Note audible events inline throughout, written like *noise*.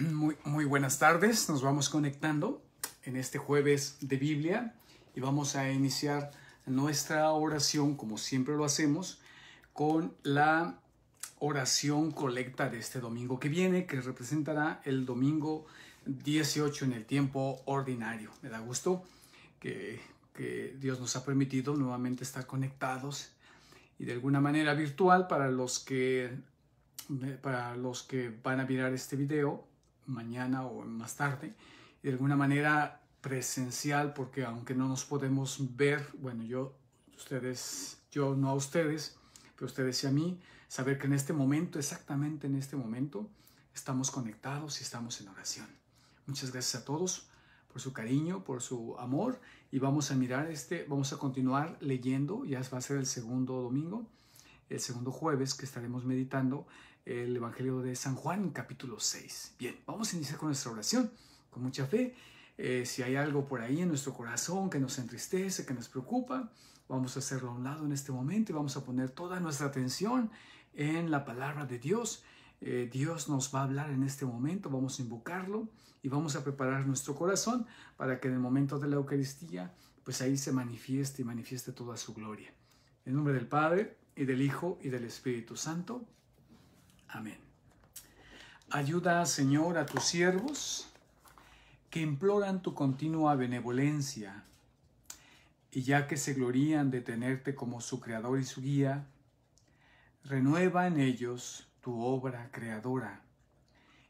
Muy, buenas tardes, nos vamos conectando en este jueves de Biblia y vamos a iniciar nuestra oración, como siempre lo hacemos, con la oración colecta de este domingo que viene, que representará el domingo 18 en el tiempo ordinario. Me da gusto que, Dios nos ha permitido nuevamente estar conectados y de alguna manera virtual para los que para los que van a mirar este video mañana o más tarde, de alguna manera presencial, porque aunque no nos podemos ver, bueno, yo, ustedes, yo no a ustedes, pero ustedes y a mí, saber que en este momento, exactamente en este momento, estamos conectados y estamos en oración. Muchas gracias a todos por su cariño, por su amor y vamos a mirar este, vamos a continuar leyendo, ya va a ser el segundo domingo, el segundo jueves que estaremos meditando el Evangelio de San Juan, capítulo 6. Bien, vamos a iniciar con nuestra oración, con mucha fe. Eh, si hay algo por ahí en nuestro corazón que nos entristece, que nos preocupa, vamos a hacerlo a un lado en este momento y vamos a poner toda nuestra atención en la palabra de Dios. Eh, Dios nos va a hablar en este momento, vamos a invocarlo y vamos a preparar nuestro corazón para que en el momento de la Eucaristía, pues ahí se manifieste y manifieste toda su gloria. En nombre del Padre, y del Hijo, y del Espíritu Santo. Amén. Ayuda, Señor, a tus siervos que imploran tu continua benevolencia, y ya que se glorían de tenerte como su creador y su guía, renueva en ellos tu obra creadora,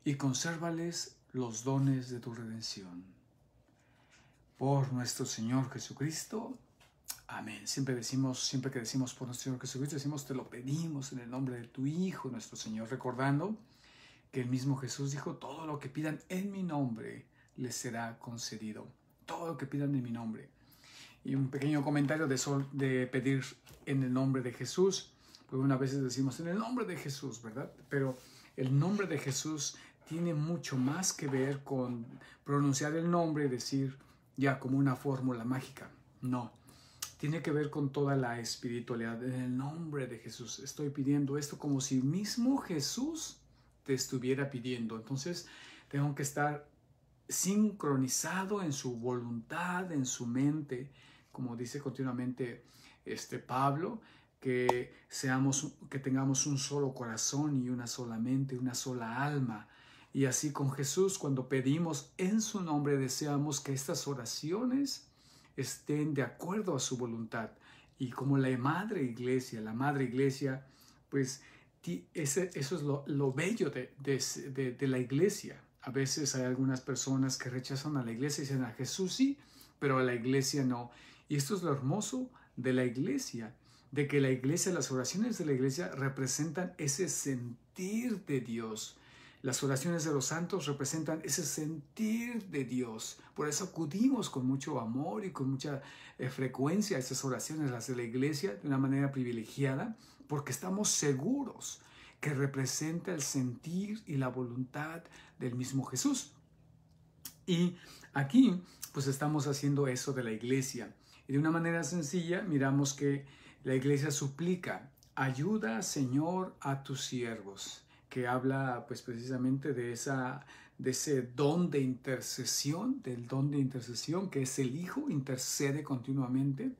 y consérvales los dones de tu redención. Por nuestro Señor Jesucristo, Amén. Siempre decimos, siempre que decimos por nuestro Señor Jesucristo, decimos te lo pedimos en el nombre de tu Hijo, nuestro Señor, recordando que el mismo Jesús dijo, todo lo que pidan en mi nombre les será concedido. Todo lo que pidan en mi nombre. Y un pequeño comentario de, de pedir en el nombre de Jesús, porque una veces decimos en el nombre de Jesús, ¿verdad? Pero el nombre de Jesús tiene mucho más que ver con pronunciar el nombre y decir ya como una fórmula mágica. No, tiene que ver con toda la espiritualidad. En el nombre de Jesús estoy pidiendo esto como si mismo Jesús te estuviera pidiendo. Entonces tengo que estar sincronizado en su voluntad, en su mente, como dice continuamente este Pablo, que seamos que tengamos un solo corazón y una sola mente, una sola alma. Y así con Jesús, cuando pedimos en su nombre, deseamos que estas oraciones estén de acuerdo a su voluntad. Y como la madre iglesia, la madre iglesia, pues ese, eso es lo, bello de, de, la iglesia. A veces hay algunas personas que rechazan a la iglesia y dicen a Jesús sí, pero a la iglesia no. Y esto es lo hermoso de la iglesia, de que la iglesia, las oraciones de la iglesia representan ese sentir de Dios, las oraciones de los santos representan ese sentir de Dios. Por eso acudimos con mucho amor y con mucha eh, frecuencia a esas oraciones, las de la iglesia, de una manera privilegiada, porque estamos seguros que representa el sentir y la voluntad del mismo Jesús. Y aquí, pues estamos haciendo eso de la iglesia. Y de una manera sencilla, miramos que la iglesia suplica, ayuda, Señor, a tus siervos que habla pues precisamente de, esa, de ese don de intercesión, del don de intercesión que es el Hijo, intercede continuamente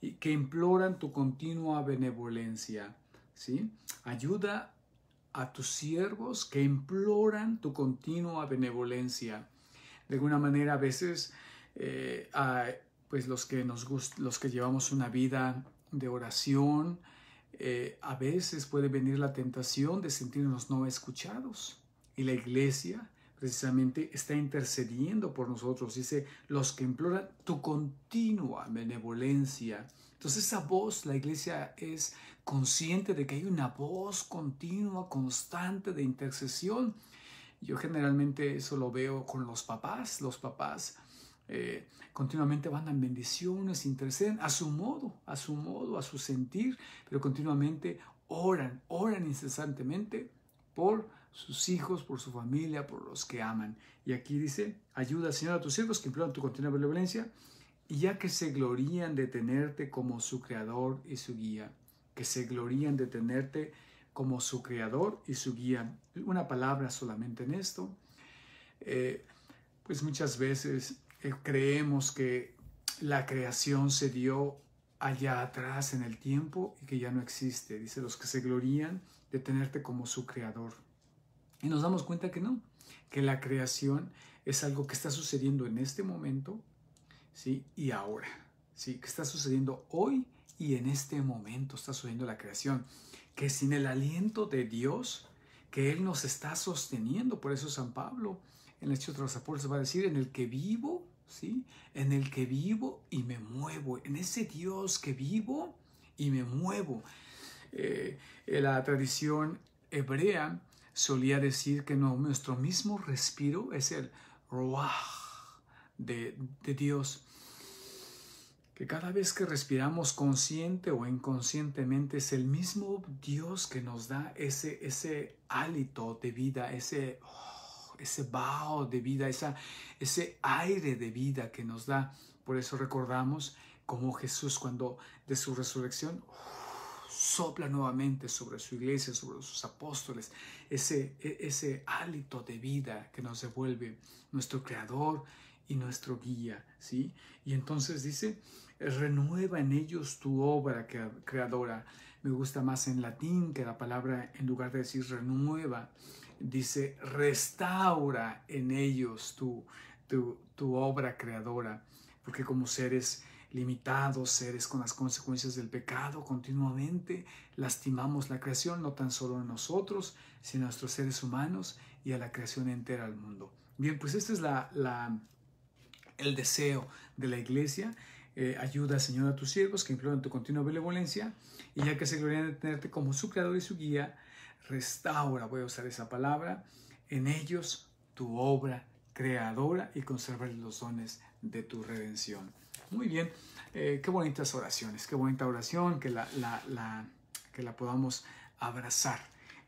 y que imploran tu continua benevolencia, ¿sí? Ayuda a tus siervos que imploran tu continua benevolencia. De alguna manera a veces eh, pues los que nos los que llevamos una vida de oración, eh, a veces puede venir la tentación de sentirnos no escuchados. Y la iglesia precisamente está intercediendo por nosotros. Dice, los que imploran tu continua benevolencia. Entonces esa voz, la iglesia es consciente de que hay una voz continua, constante de intercesión. Yo generalmente eso lo veo con los papás. Los papás eh, continuamente continuamente a bendiciones, interceden a su modo, a su modo, a su sentir, pero continuamente oran, oran incesantemente por sus hijos, por su familia, por los que aman. Y aquí dice, ayuda, Señor, a tus hijos que imploran tu continua benevolencia, y ya que se glorían de tenerte como su creador y su guía, que se glorían de tenerte como su creador y su guía. Una palabra solamente en esto. Eh, pues muchas veces eh, creemos que la creación se dio allá atrás en el tiempo y que ya no existe. Dice, los que se glorían de tenerte como su creador. Y nos damos cuenta que no, que la creación es algo que está sucediendo en este momento, ¿sí? Y ahora, ¿sí? Que está sucediendo hoy y en este momento está sucediendo la creación. Que sin el aliento de Dios, que Él nos está sosteniendo, por eso San Pablo en este va a decir, en el que vivo, ¿sí? En el que vivo y me muevo, en ese Dios que vivo y me muevo. Eh, eh la tradición hebrea solía decir que nuestro mismo respiro es el Ruach de, Dios que cada vez que respiramos consciente o inconscientemente es el mismo Dios que nos da ese, ese hálito de vida, ese ese vaho de vida, esa, ese aire de vida que nos da. Por eso recordamos como Jesús cuando de su resurrección sopla nuevamente sobre su iglesia, sobre sus apóstoles, ese, e, ese hálito de vida que nos devuelve nuestro Creador y nuestro guía, ¿sí? Y entonces dice, renueva en ellos tu obra creadora. Me gusta más en latín que la palabra, en lugar de decir renueva, dice, restaura en ellos tu, tu, obra creadora, porque como seres limitados, seres con las consecuencias del pecado, continuamente lastimamos la creación, no tan solo a nosotros, sino a nuestros seres humanos y a la creación entera al mundo. Bien, pues este es la, la, el deseo de la iglesia. Eh, ayuda, Señor, a tus siervos que imploran tu continua benevolencia, y ya que se glorían de tenerte como su creador y su guía, restaura, voy a usar esa palabra, en ellos tu obra creadora y conservar los dones de tu redención. Muy bien, eh, qué bonitas oraciones, qué bonita oración, que la, que la podamos abrazar.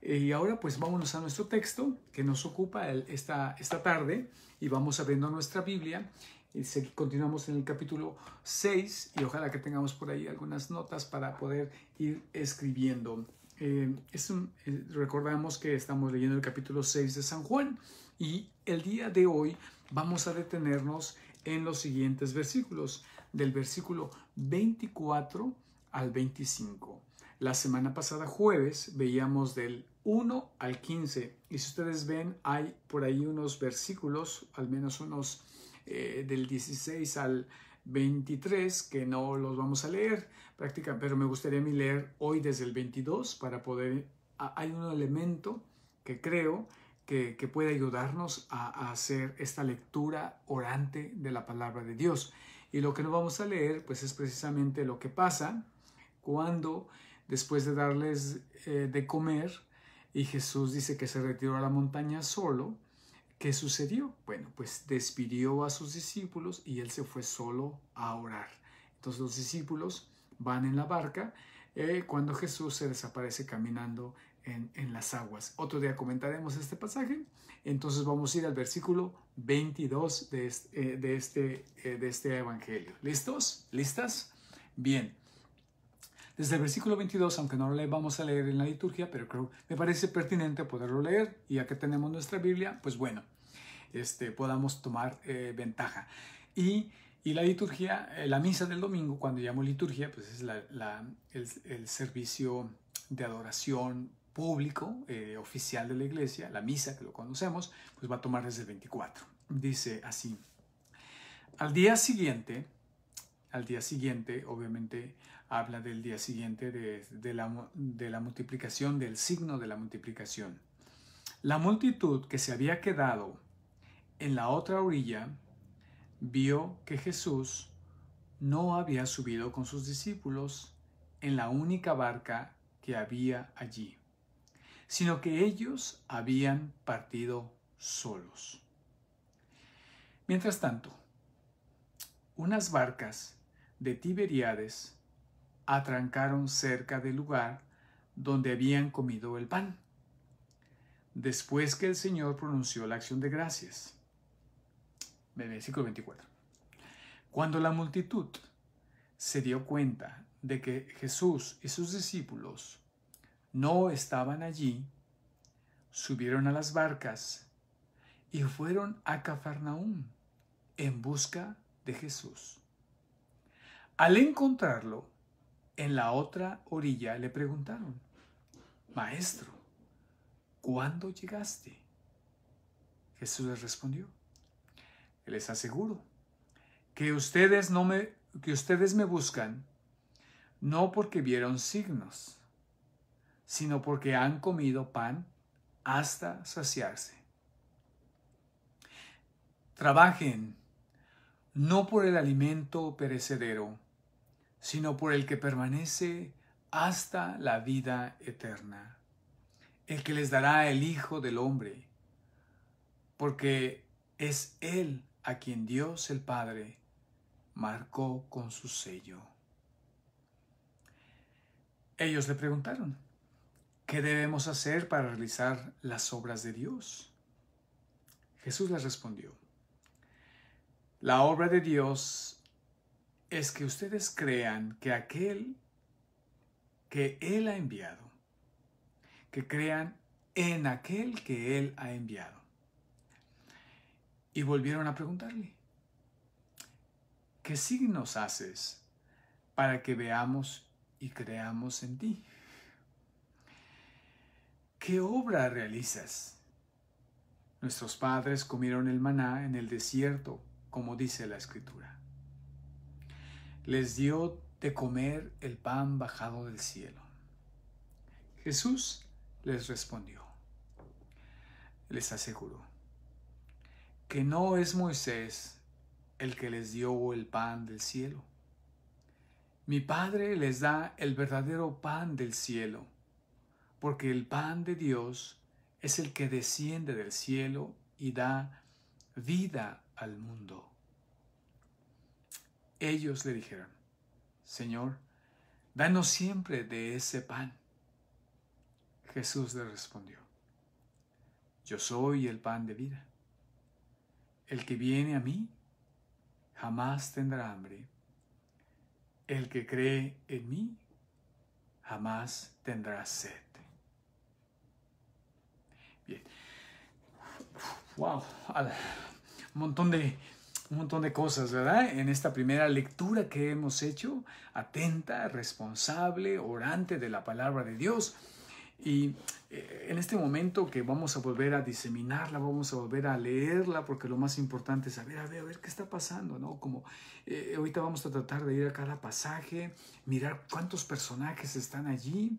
Eh, y ahora pues vámonos a nuestro texto que nos ocupa esta, esta tarde y vamos abriendo nuestra Biblia. Y continuamos en el capítulo 6 y ojalá que tengamos por ahí algunas notas para poder ir escribiendo. Eh, eh, recordamos que estamos leyendo el capítulo 6 de San Juan y el día de hoy vamos a detenernos en los siguientes versículos, del versículo 24 al 25. La semana pasada, jueves, veíamos del 1 al 15 y si ustedes ven, hay por ahí unos versículos, al menos unos eh, del 16 al 23 que no los vamos a leer práctica, pero me gustaría mí leer hoy desde el 22 para poder, hay un elemento que creo que, que puede ayudarnos a, hacer esta lectura orante de la palabra de Dios. Y lo que nos vamos a leer, pues es precisamente lo que pasa cuando después de darles eh, de comer y Jesús dice que se retiró a la montaña solo, ¿qué sucedió? Bueno, pues despidió a sus discípulos y él se fue solo a orar. Entonces los discípulos van en la barca, eh, cuando Jesús se desaparece caminando en, las aguas. Otro día comentaremos este pasaje. Entonces vamos a ir al versículo 22 eh, de este, de eh, este, de este Evangelio. ¿Listos? ¿Listas? Bien. Desde el versículo 22, aunque no lo vamos a leer en la liturgia, pero creo, me parece pertinente poderlo leer, y ya que tenemos nuestra Biblia, pues bueno, este, podamos tomar ventaja. Y y la liturgia, eh, la misa del domingo, cuando llamo liturgia, pues es el, servicio de adoración público, eh, oficial de la iglesia, la misa que lo conocemos, pues va a tomar desde el 24. Dice así, al día siguiente, al día siguiente, obviamente habla del día siguiente de, de, la, de la multiplicación, del signo de la multiplicación. La multitud que se había quedado en la otra orilla vio que Jesús no había subido con sus discípulos en la única barca que había allí, sino que ellos habían partido solos. Mientras tanto, unas barcas de Tiberiades atrancaron cerca del lugar donde habían comido el pan, después que el Señor pronunció la acción de gracias versículo 24. Cuando la multitud se dio cuenta de que Jesús y sus discípulos no estaban allí, subieron a las barcas y fueron a Cafarnaúm en busca de Jesús. Al encontrarlo en la otra orilla le preguntaron, Maestro, ¿cuándo llegaste? Jesús les respondió, les aseguro que ustedes no me que ustedes me buscan no porque vieron signos, sino porque han comido pan hasta saciarse. Trabajen no por el alimento perecedero, sino por el que permanece hasta la vida eterna, el que les dará el Hijo del Hombre, porque es Él a quien Dios el Padre marcó con su sello. Ellos le preguntaron, ¿qué debemos hacer para realizar las obras de Dios? Jesús les respondió, la obra de Dios es que ustedes crean que aquel que Él ha enviado, que crean en aquel que Él ha enviado. Y volvieron a preguntarle, ¿qué signos haces para que veamos y creamos en ti? ¿Qué obra realizas? Nuestros padres comieron el maná en el desierto, como dice la escritura. Les dio de comer el pan bajado del cielo. Jesús les respondió, les aseguró, que no es Moisés el que les dio el pan del cielo. Mi Padre les da el verdadero pan del cielo, porque el pan de Dios es el que desciende del cielo y da vida al mundo. Ellos le dijeron, Señor, danos siempre de ese pan. Jesús le respondió, Yo soy el pan de vida. El que viene a mí jamás tendrá hambre. El que cree en mí jamás tendrá sed. Bien. Wow, un montón de un montón de cosas, ¿verdad? En esta primera lectura que hemos hecho, atenta, responsable, orante de la palabra de Dios. Y eh, en este momento que vamos a volver a diseminarla, vamos a volver a leerla, porque lo más importante es saber, a ver, a ver qué está pasando, ¿no? Como eh, ahorita vamos a tratar de ir a cada pasaje, mirar cuántos personajes están allí,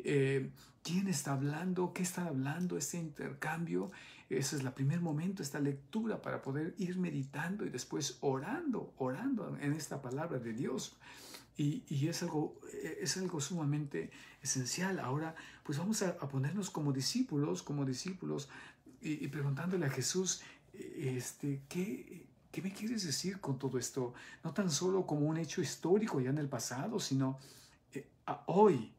eh, quién está hablando, qué está hablando, este intercambio. Ese es el primer momento, esta lectura, para poder ir meditando y después orando, orando en esta palabra de Dios. Y, es, algo, eh, es algo sumamente esencial. Ahora, pues vamos a, ponernos como discípulos, como discípulos, y, preguntándole a Jesús, e-, este, ¿qué, me quieres decir con todo esto? No tan solo como un hecho histórico ya en el pasado, sino eh, hoy.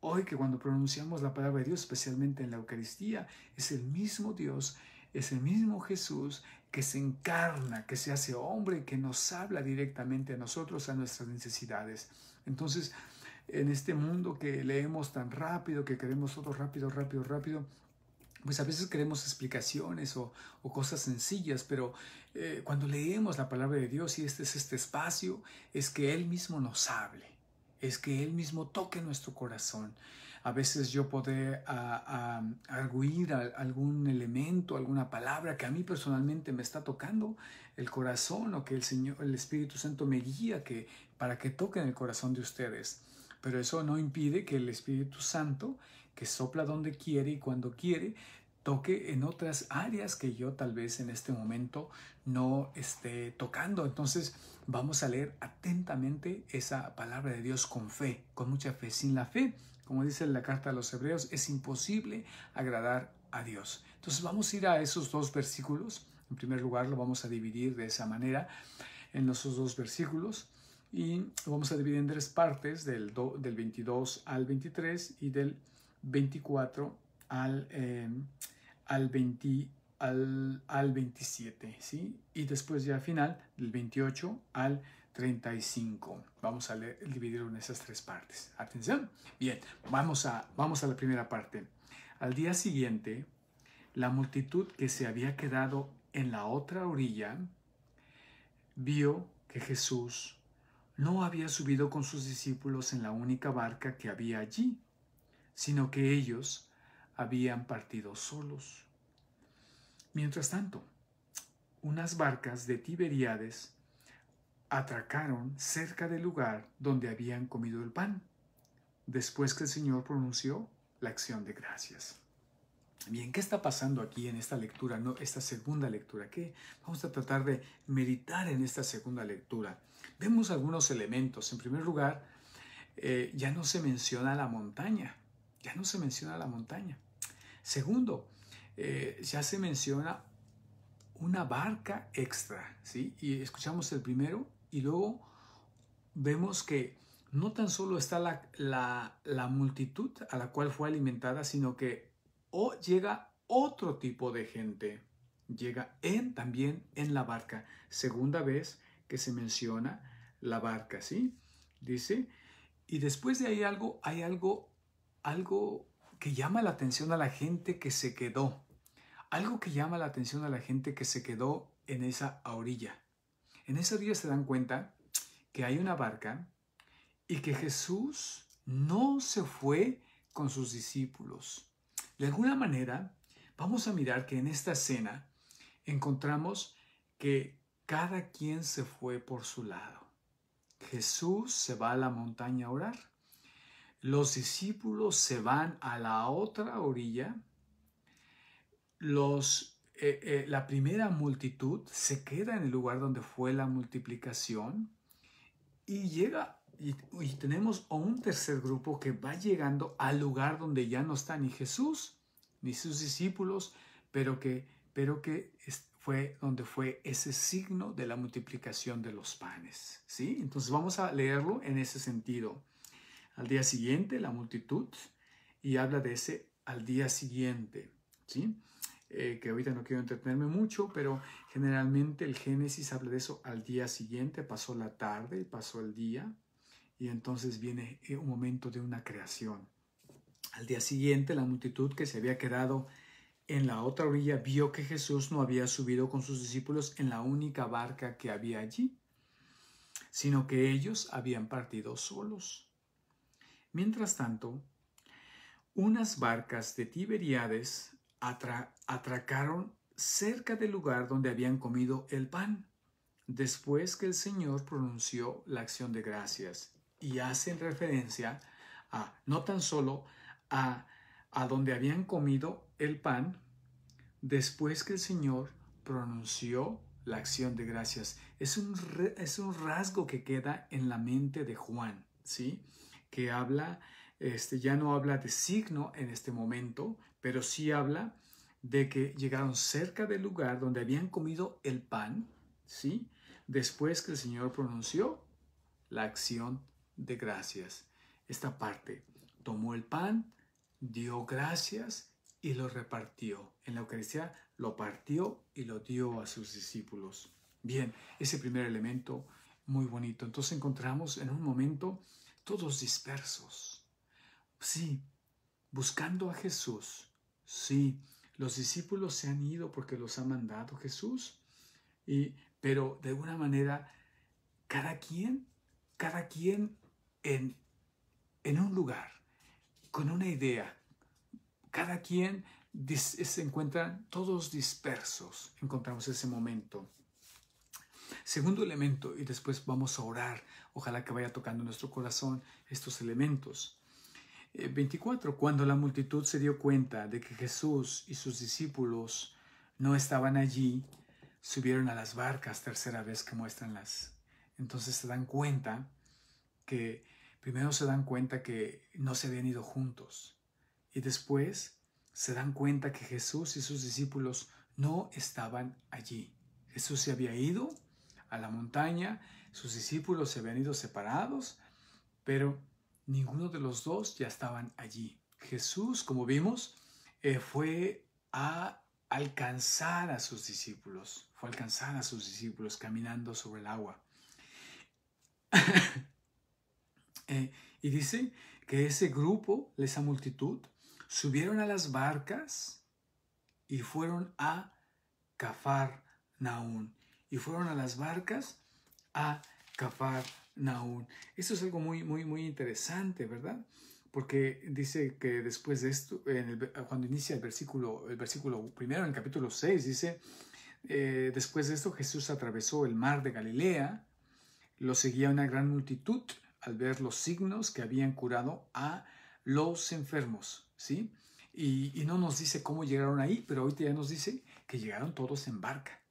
Hoy que cuando pronunciamos la palabra de Dios, especialmente en la Eucaristía, es el mismo Dios es el mismo Jesús que se encarna, que se hace hombre, que nos habla directamente a nosotros, a nuestras necesidades. Entonces, en este mundo que leemos tan rápido, que queremos todo rápido, rápido, rápido, pues a veces queremos explicaciones o, cosas sencillas, pero eh, cuando leemos la palabra de Dios y este es este espacio, es que Él mismo nos hable, es que Él mismo toque nuestro corazón, a veces yo podré arguir algún elemento, alguna palabra que a mí personalmente me está tocando el corazón o que el Señor, el Espíritu Santo me guía que, para que toque en el corazón de ustedes. Pero eso no impide que el Espíritu Santo, que sopla donde quiere y cuando quiere, toque en otras áreas que yo tal vez en este momento no esté tocando. Entonces vamos a leer atentamente esa palabra de Dios con fe, con mucha fe. Sin la fe como dice la carta a los hebreos, es imposible agradar a Dios. Entonces vamos a ir a esos dos versículos. En primer lugar, lo vamos a dividir de esa manera en esos dos versículos y lo vamos a dividir en tres partes, del, 22 al 23 y del 24 em, al, al, 27, ¿sí? Y después ya al final, del 28 al 27. 35. Vamos a dividirlo en esas tres partes. Atención. Bien, vamos a, vamos a la primera parte. Al día siguiente, la multitud que se había quedado en la otra orilla vio que Jesús no había subido con sus discípulos en la única barca que había allí, sino que ellos habían partido solos. Mientras tanto, unas barcas de Tiberíades atracaron cerca del lugar donde habían comido el pan, después que el Señor pronunció la acción de gracias. Bien, ¿qué está pasando aquí en esta lectura, no, esta segunda lectura? ¿Qué vamos a tratar de meditar en esta segunda lectura? Vemos algunos elementos. En primer lugar, eh, ya no se menciona la montaña. Ya no se menciona la montaña. Segundo, eh, ya se menciona una barca extra, ¿sí? Y escuchamos el primero, y luego vemos que no tan solo está la, multitud a la cual fue alimentada, sino que o llega otro tipo de gente. Llega en, también en la barca. Segunda vez que se menciona la barca, ¿sí? Dice, y después de ahí algo, hay algo, algo que llama la atención a la gente que se quedó. Algo que llama la atención a la gente que se quedó en esa orilla. En ese día se dan cuenta que hay una barca y que Jesús no se fue con sus discípulos. De alguna manera, vamos a mirar que en esta escena encontramos que cada quien se fue por su lado. Jesús se va a la montaña a orar. Los discípulos se van a la otra orilla. Los eh, eh, la primera multitud se queda en el lugar donde fue la multiplicación y llega y, y tenemos un tercer grupo que va llegando al lugar donde ya no está ni Jesús ni sus discípulos, pero que, pero que fue donde fue ese signo de la multiplicación de los panes. ¿sí? Entonces vamos a leerlo en ese sentido. Al día siguiente la multitud y habla de ese al día siguiente. ¿sí? Eh, que ahorita no quiero entretenerme mucho, pero generalmente el Génesis habla de eso al día siguiente, pasó la tarde, pasó el día, y entonces viene eh, un momento de una creación. Al día siguiente la multitud que se había quedado en la otra orilla vio que Jesús no había subido con sus discípulos en la única barca que había allí, sino que ellos habían partido solos. Mientras tanto, unas barcas de Tiberiades atracaron cerca del lugar donde habían comido el pan, después que el Señor pronunció la acción de gracias y hacen referencia a no tan solo a, donde habían comido el pan, después que el Señor pronunció la acción de gracias. Es un, rasgo que queda en la mente de Juan, ¿sí? Que habla, este, ya no habla de signo en este momento, pero sí habla de que llegaron cerca del lugar donde habían comido el pan, ¿sí? Después que el Señor pronunció la acción de gracias. Esta parte, tomó el pan, dio gracias y lo repartió. En la Eucaristía lo partió y lo dio a sus discípulos. Bien, ese primer elemento muy bonito. Entonces encontramos en un momento todos dispersos. Sí, buscando a Jesús, Sí, los discípulos se han ido porque los ha mandado Jesús. pero de alguna manera, cada quien, cada quien en, en un lugar, con una idea, cada quien eh, se encuentran todos dispersos. Encontramos ese momento. Segundo elemento, y después vamos a orar. Ojalá que vaya tocando nuestro corazón estos elementos. 24. Eh, cuando la multitud se dio cuenta de que Jesús y sus discípulos no estaban allí, subieron a las barcas, tercera vez que muestran las Entonces se dan cuenta que, primero se dan cuenta que no se habían ido juntos y después se dan cuenta que Jesús y sus discípulos no estaban allí. Jesús se había ido a la montaña, sus discípulos se habían ido separados, pero ninguno de los dos ya estaban allí. Jesús, como vimos, eh, fue a alcanzar a sus discípulos, fue a alcanzar a sus discípulos caminando sobre el agua. *laughs* Eh, y dice que ese grupo, esa multitud, subieron a las barcas y fueron a Cafarnaún. Y fueron a las barcas a Cafarnaún esto esto es algo muy, muy, muy interesante, ¿verdad? Porque dice que después de esto, ah, cuando inicia el versículo, el versículo primero, en el capítulo 6, dice, eh, después de esto Jesús atravesó el mar de Galilea, lo seguía una gran multitud al ver los signos que habían curado a los enfermos, ¿sí? Y, y no nos dice cómo llegaron ahí, pero ahorita ya nos dice que llegaron todos en barca.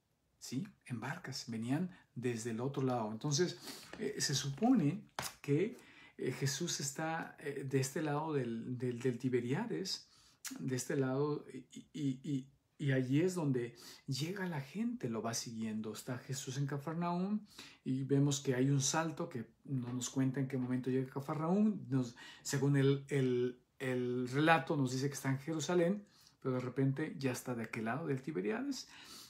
¿sí? En barcas, venían desde el otro lado. Entonces, eh, se supone que eh, Jesús está eh, de este lado del, Tiberiades, de este lado, y, allí es donde llega la gente, lo va siguiendo. Está Jesús en Cafarnaún y vemos que hay un salto que no nos cuenta en qué momento llega Cafarnaún Nos, según el, el relato, nos dice que está en Jerusalén, pero de repente ya está de aquel lado del Tiberiades.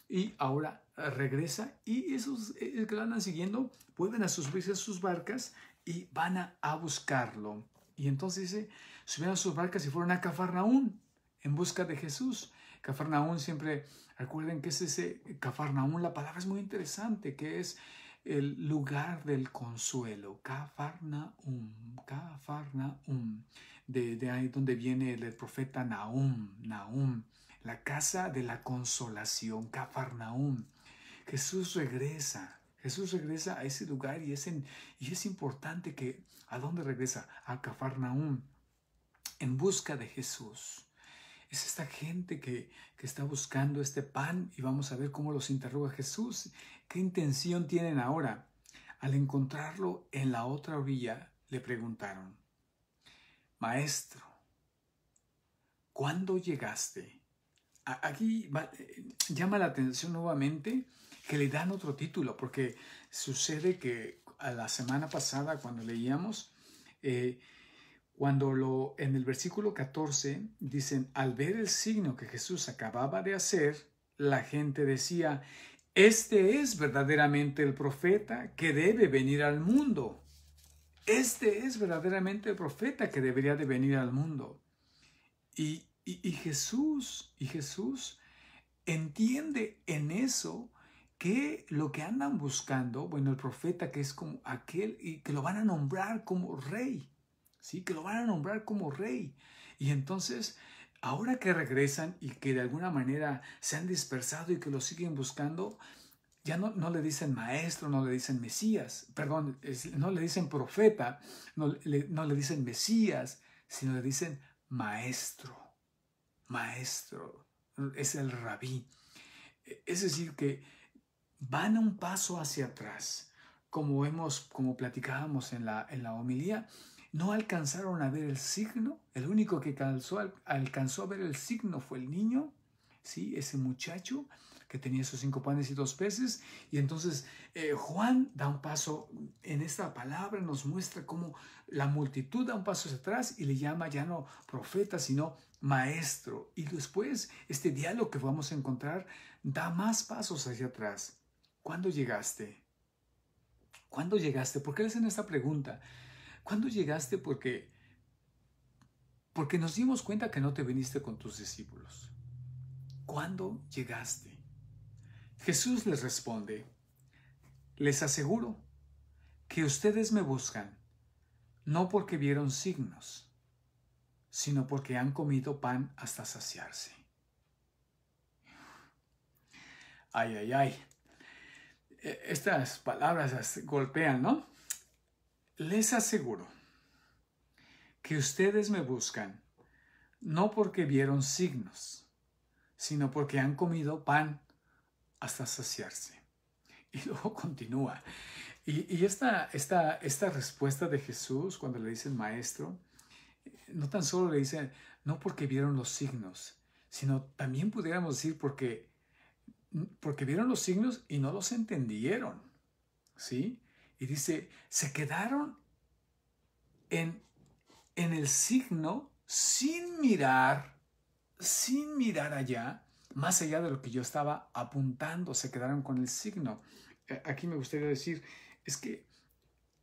Y ahora eh, regresa y esos eh, eh, que lo andan siguiendo pueden a sus sus barcas y van a, buscarlo. Y entonces dice, subieron a sus barcas y fueron a Cafarnaún en busca de Jesús. Cafarnaún siempre, recuerden que es ese Cafarnaún, la palabra es muy interesante, que es el lugar del consuelo, Cafarnaum, Cafarnaum, de, ahí donde viene el, profeta Naum, Naum, la casa de la consolación, Cafarnaum. Jesús regresa. Jesús regresa a ese lugar y es, y es importante que a dónde regresa, a cafarnaún en busca de Jesús. Es esta gente que, está buscando este pan y vamos a ver cómo los interroga Jesús. ¿Qué intención tienen ahora? Al encontrarlo en la otra orilla, le preguntaron, Maestro, ¿cuándo llegaste? Aquí eh, llama la atención nuevamente que le dan otro título, porque sucede que a la semana pasada cuando leíamos, eh, cuando lo, en el versículo 14 dicen, al ver el signo que Jesús acababa de hacer, la gente decía, este es verdaderamente el profeta que debe venir al mundo. Este es verdaderamente el profeta que debería de venir al mundo. y Jesús, y Jesús entiende en eso que lo que andan buscando, bueno, el profeta que es como aquel y que lo van a nombrar como rey, ¿sí? Que lo van a nombrar como rey. Y entonces, ahora que regresan y que de alguna manera se han dispersado y que lo siguen buscando, ya no, no le dicen maestro, no le dicen Mesías, perdón, no le dicen profeta, no le dicen Mesías, sino le dicen maestro, maestro, es el rabí. Es decir, que van un paso hacia atrás. Como vemos, como platicábamos en la, en la homilía, no alcanzaron a ver el signo. El único que alcanzó, alcanzó a ver el signo fue el niño, ¿sí? ese muchacho que tenía esos cinco panes y dos peces. Y entonces eh, Juan da un paso en esta palabra, nos muestra cómo la multitud da un paso hacia atrás y le llama ya no profeta, sino maestro. Y después este diálogo que vamos a encontrar da más pasos hacia atrás. ¿Cuándo llegaste? ¿Cuándo llegaste? ¿Por qué le hacen esta pregunta? ¿Cuándo llegaste? Porque, porque nos dimos cuenta que no te viniste con tus discípulos. ¿Cuándo llegaste? Jesús les responde, les aseguro que ustedes me buscan no porque vieron signos, sino porque han comido pan hasta saciarse. Ay, ay, ay. E, estas palabras golpean, ¿no? Les aseguro que ustedes me buscan no porque vieron signos, sino porque han comido pan hasta saciarse. Y *laughs* luego continúa. Y, esta, respuesta de Jesús cuando le dicen maestro, eh, no tan solo le dice no porque vieron los signos, sino también pudiéramos decir porque porque vieron los signos y no los entendieron. ¿Sí? Y dice, se quedaron en, en el signo sin mirar, sin mirar allá, más allá de lo que yo estaba apuntando, se quedaron con el signo. Eh, aquí me gustaría decir, es que,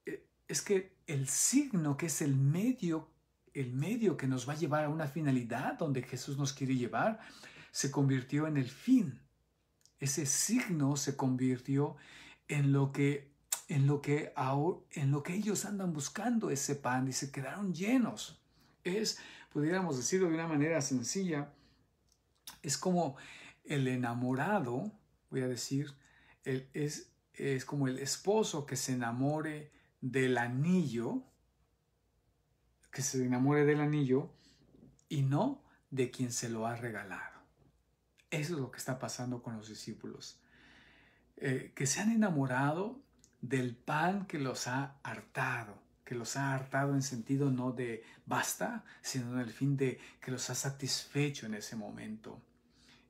eh, es que el signo que es el medio, el medio que nos va a llevar a una finalidad donde Jesús nos quiere llevar, se convirtió en el fin ese signo se convirtió en lo que en lo que en lo que ellos andan buscando ese pan y se quedaron llenos. Es pudiéramos decirlo de una manera sencilla, es como el enamorado, voy a decir, es, es como el esposo que se enamore del anillo, que se enamore del anillo y no de quien se lo ha regalado. Eso es lo que está pasando con los discípulos. Eh, que se han enamorado del pan que los ha hartado, que los ha hartado en sentido no de basta, sino en el fin de que los ha satisfecho en ese momento.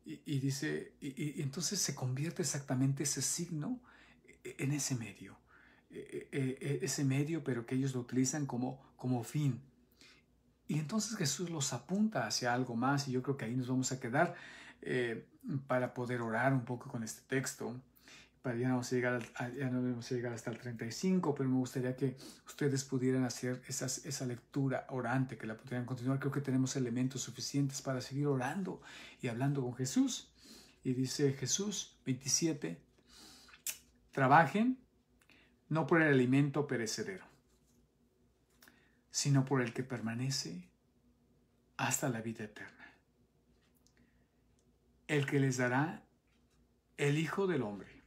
Y, dice, y, y entonces se convierte exactamente ese signo en ese medio, eh, eh, ese medio, pero que ellos lo utilizan como, como fin. Y entonces Jesús los apunta hacia algo más y yo creo que ahí nos vamos a quedar eh, para poder orar un poco con este texto. Para ya no, vamos llegar ya no llegar hasta el 35, pero me gustaría que ustedes pudieran hacer esa lectura orante, que la pudieran continuar. Creo que tenemos elementos suficientes para seguir orando y hablando con Jesús. Y dice Jesús 27, trabajen no por el alimento perecedero, sino por el que permanece hasta la vida eterna el que les dará el Hijo del Hombre,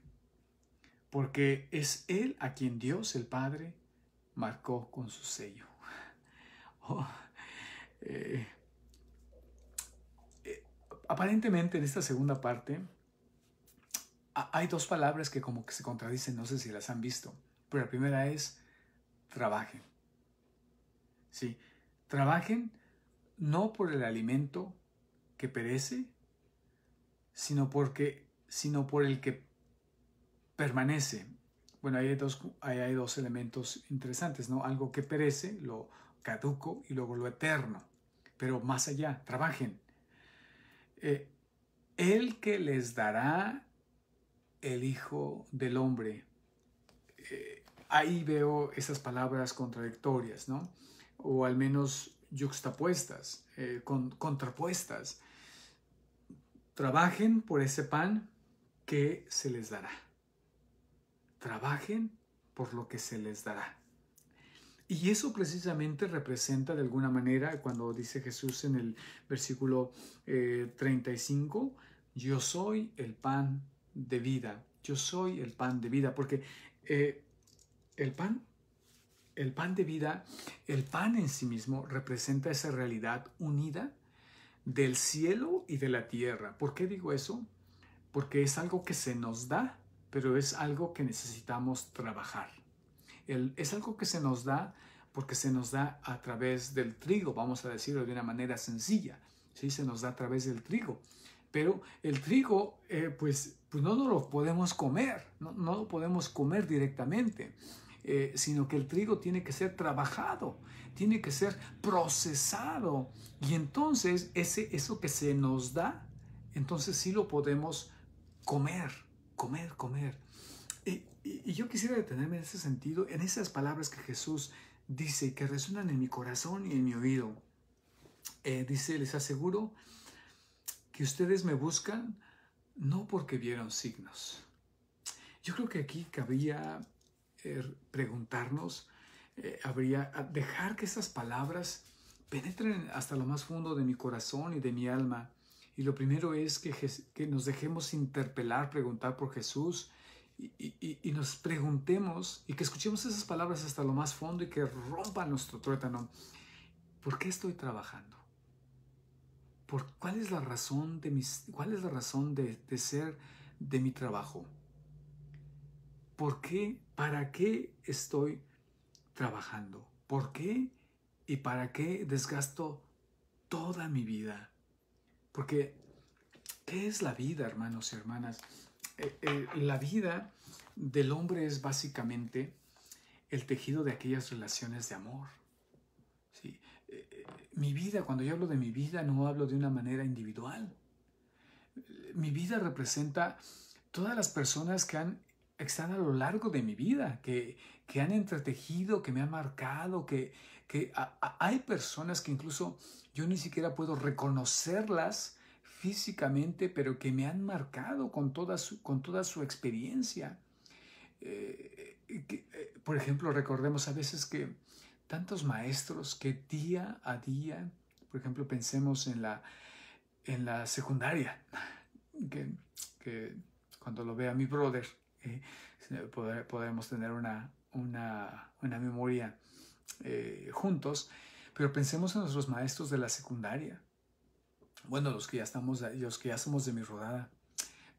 porque es Él a quien Dios el Padre marcó con su sello. *laughs* Oh, eh, eh, aparentemente en esta segunda parte hay dos palabras que como que se contradicen, no sé si las han visto, pero la primera es trabajen. Sí, trabajen no por el alimento que perece, sino, porque, sino por el que permanece. Bueno, ahí hay dos, elementos interesantes, ¿no? Algo que perece, lo caduco, y luego lo eterno. Pero más allá, trabajen. Eh, el que les dará el Hijo del Hombre. Eh, ahí veo esas palabras contradictorias, ¿no? O al menos yuxtapuestas, eh, contrapuestas. Trabajen por ese pan que se les dará. Trabajen por lo que se les dará. Y eso precisamente representa de alguna manera cuando dice Jesús en el versículo 35, eh, yo soy el pan de vida, yo soy el pan de vida, porque eh, el pan, el pan de vida, el pan en sí mismo representa esa realidad unida del cielo y de la tierra. ¿Por qué digo eso? Porque es algo que se nos da, pero es algo que necesitamos trabajar. es algo que se nos da porque se nos da a través del trigo, vamos a decirlo de una manera sencilla. Sí, se nos da a través del trigo. Pero el trigo, eh, pues, pues, no lo podemos comer, no, no lo podemos comer directamente. Eh, sino que el trigo tiene que ser trabajado, tiene que ser procesado. Y entonces ese, eso que se nos da, entonces sí lo podemos comer, comer, comer. Y, yo quisiera detenerme en ese sentido, en esas palabras que Jesús dice y que resuenan en mi corazón y en mi oído. Eh, dice, les aseguro que ustedes me buscan no porque vieron signos. Yo creo que aquí cabía eh, preguntarnos, eh, habría dejar que esas palabras penetren hasta lo más fondo de mi corazón y de mi alma. Y lo primero es que, nos dejemos interpelar, preguntar por Jesús y, nos preguntemos y que escuchemos esas palabras hasta lo más fondo y que rompa nuestro tuétano. ¿Por qué estoy trabajando? ¿Por, ¿Cuál es la razón, de mis, cuál es la razón de, de ser de mi trabajo? ¿por qué? ¿Para qué estoy trabajando? ¿Por qué? ¿Y para qué desgasto toda mi vida? Porque, ¿qué es la vida, hermanos y hermanas? Eh, eh, la vida del hombre es básicamente el tejido de aquellas relaciones de amor. Eh, mi vida, cuando yo hablo de mi vida, no hablo de una manera individual. Mi vida representa todas las personas que han están a lo largo de mi vida, que, han entretejido, que me han marcado, que, hay personas que incluso yo ni siquiera puedo reconocerlas físicamente, pero que me han marcado con toda su, con toda su experiencia. Eh, eh, por ejemplo, recordemos a veces que tantos maestros que día a día, por ejemplo, pensemos en la, en la secundaria, que cuando lo vea mi brother, *laughs* Eh, podremos tener una, una, memoria eh, juntos, pero pensemos en nuestros maestros de la secundaria. Bueno, los que ya estamos, los que ya somos de mi rodada,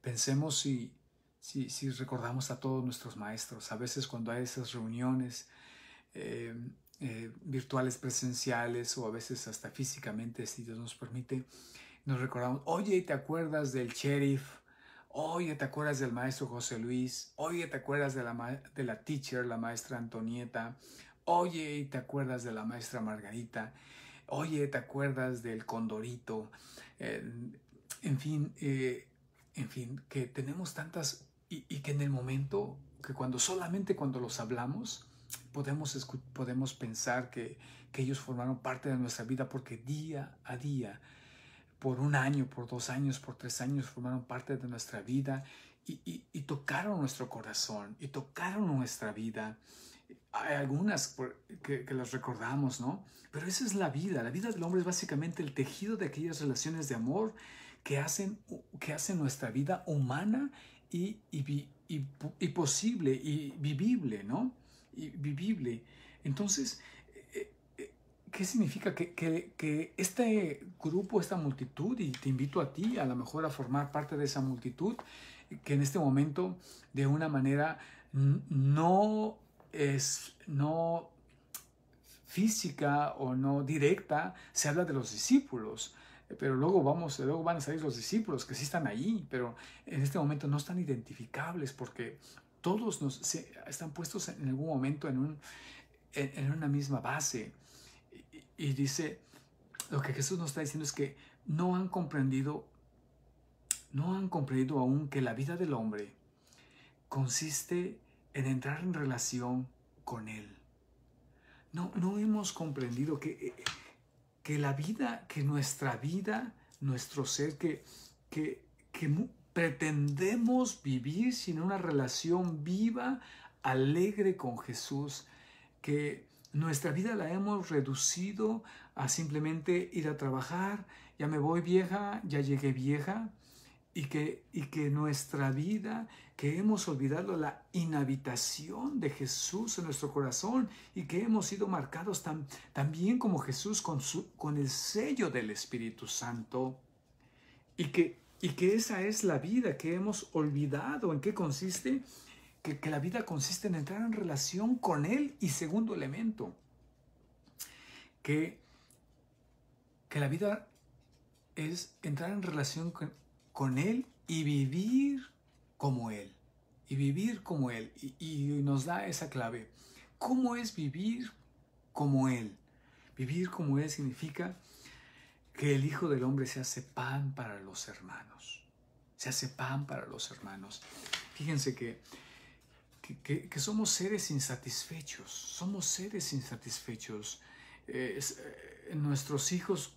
pensemos si, si, si recordamos a todos nuestros maestros. A veces cuando hay esas reuniones eh, virtuales, presenciales o a veces hasta físicamente, si Dios nos permite, nos recordamos, oye, ¿te acuerdas del sheriff? Oye, ¿te acuerdas del maestro José Luis? Oye, ¿te acuerdas de la, de la teacher, la maestra Antonieta? Oye, ¿te acuerdas de la maestra Margarita? Oye, ¿te acuerdas del Condorito? en fin, eh, en fin, que tenemos tantas y, y, que en el momento, que cuando solamente cuando los hablamos, podemos, podemos pensar que, que ellos formaron parte de nuestra vida porque día a día por un año, por dos años, por tres años, formaron parte de nuestra vida y, y, tocaron nuestro corazón y tocaron nuestra vida. Hay algunas que, las recordamos, ¿no? Pero esa es la vida. La vida del hombre es básicamente el tejido de aquellas relaciones de amor que hacen, que hacen nuestra vida humana y, y, y posible y vivible, ¿no? Y vivible. Entonces, ¿Qué significa que, este grupo, esta multitud, y te invito a ti a lo mejor a formar parte de esa multitud, que en este momento de una manera no es, no física o no directa, se habla de los discípulos, pero luego vamos, luego van a salir los discípulos que sí están ahí, pero en este momento no están identificables porque todos nos, están puestos en algún momento en una misma base y dice, lo que Jesús nos está diciendo es que no han comprendido, no han comprendido aún que la vida del hombre consiste en entrar en relación con Él. No, no hemos comprendido que, eh, que la vida, que nuestra vida, nuestro ser, que, que, que pretendemos vivir sin una relación viva, alegre con Jesús, que nuestra vida la hemos reducido a simplemente ir a trabajar, ya me voy vieja, ya llegué vieja, y que, y que nuestra vida, que hemos olvidado la inhabitación de Jesús en nuestro corazón y que hemos sido marcados tan, también como Jesús con, su, con el sello del Espíritu Santo, y que, y que esa es la vida que hemos olvidado, en qué consiste, que, la vida consiste en entrar en relación con Él y segundo elemento, que, que la vida es entrar en relación con, Él y vivir como Él, y vivir como Él, y nos da esa clave. ¿Cómo es vivir como Él? Vivir como Él significa que el Hijo del Hombre se hace pan para los hermanos. Se hace pan para los hermanos. Fíjense que que, somos seres insatisfechos, somos seres insatisfechos. Eh, eh, nuestros hijos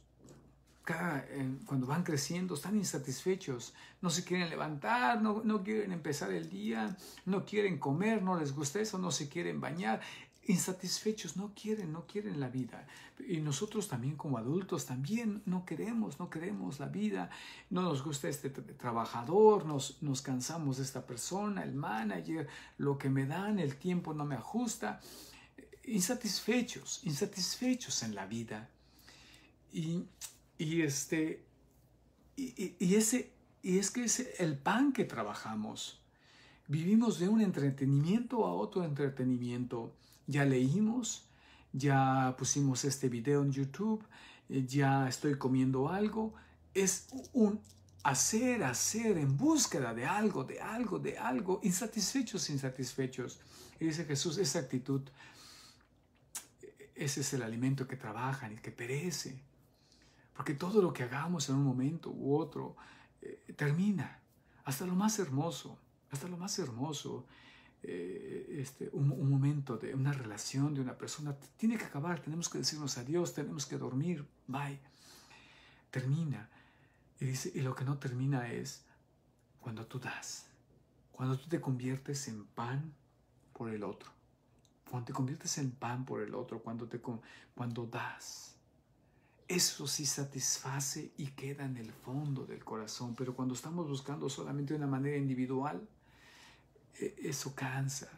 cuando van creciendo están insatisfechos, no se quieren levantar, no, no, quieren empezar el día, no quieren comer, no les gusta eso, no se quieren bañar insatisfechos, no quieren, no quieren la vida. Y nosotros también como adultos también no queremos, no queremos la vida, no nos gusta este trabajador, nos, nos cansamos de esta persona, el manager, lo que me dan, el tiempo no me ajusta. Insatisfechos, insatisfechos en la vida. Y, este, y, ese, y es que es el pan que trabajamos. Vivimos de un entretenimiento a otro entretenimiento ya leímos, ya pusimos este video en YouTube, eh, ya estoy comiendo algo. Es un hacer, hacer en búsqueda de algo, de algo, de algo, insatisfechos, insatisfechos. Y dice Jesús, esa actitud, ese es el alimento que trabajan y que perece. Porque todo lo que hagamos en un momento u otro eh, termina, hasta lo más hermoso, hasta lo más hermoso eh, este, un, momento de una relación, de una persona, tiene que acabar, tenemos que decirnos adiós, tenemos que dormir, bye. Termina. Y dice, y lo que no termina es cuando tú das, cuando tú te conviertes en pan por el otro, cuando te conviertes en pan por el otro, cuando, te, cuando das. Eso sí satisface y queda en el fondo del corazón, pero cuando estamos buscando solamente una manera individual, e-, eso cansa.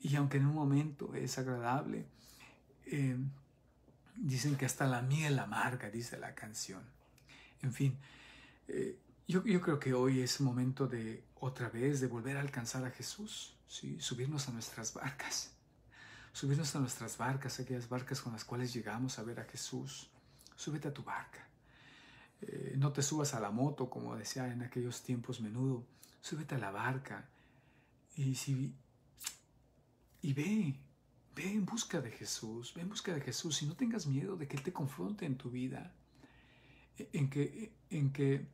Y aunque en un momento es agradable, em, dicen que hasta la miel amarga, dice la canción. En fin, eh, yo, creo que hoy es momento de otra vez, de volver a alcanzar a Jesús, subirnos a nuestras barcas, subirnos a nuestras barcas, aquellas barcas con las cuales llegamos a ver a Jesús. Súbete a tu barca. Eh, no te subas a la moto, como decía en aquellos tiempos menudo, súbete a la barca y Y ve, ve en busca de Jesús, ve en busca de Jesús y no tengas miedo de que Él te confronte en tu vida. E, en que, e, en que,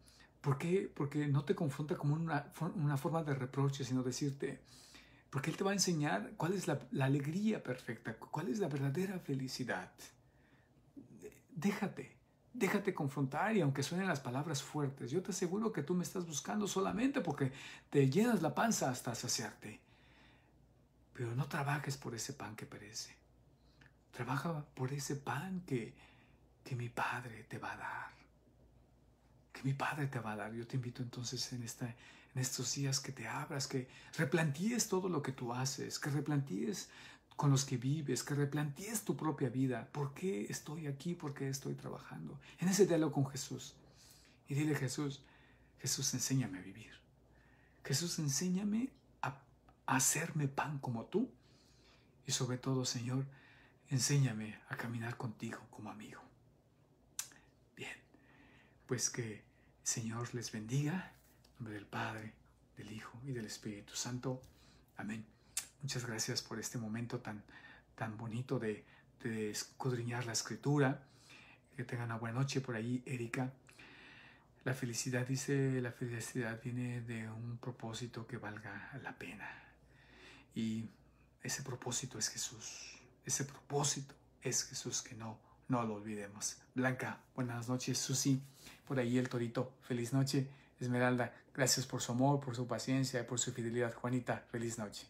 ¿por qué? Porque no te confronta como una, una forma de reproche, sino decirte, porque Él te va a enseñar cuál es la alegría perfecta, cuál es la verdadera felicidad. Déjate, Déjate confrontar y aunque suenen las palabras fuertes, yo te aseguro que tú me estás buscando solamente porque te llenas la panza hasta saciarte. Pero no trabajes por ese pan que perece. Trabaja por ese pan que, mi Padre te va a dar. Que mi Padre te va a dar. Yo te invito entonces en, esta, en estos días que te abras, que replantíes todo lo que tú haces, que replantíes con los que vives, que replantees tu propia vida. ¿Por qué estoy aquí? ¿Por qué estoy trabajando? En ese diálogo con Jesús. Y dile Jesús, Jesús, enséñame a vivir. Jesús, enséñame a, hacerme pan como tú. Y sobre todo, Señor, enséñame a caminar contigo como amigo. Bien, pues que Señor les bendiga. En nombre del Padre, del Hijo y del Espíritu Santo. Amén. Muchas gracias por este momento tan, tan bonito de, escudriñar la escritura. Que tengan una buena noche por ahí, Erika. La felicidad, dice, la felicidad viene de un propósito que valga la pena. Y ese propósito es Jesús. Ese propósito es Jesús, que no, no lo olvidemos. Blanca, buenas noches. Susi, por ahí el torito. Feliz noche. Esmeralda, gracias por su amor, por su paciencia y por su fidelidad. Juanita, feliz noche.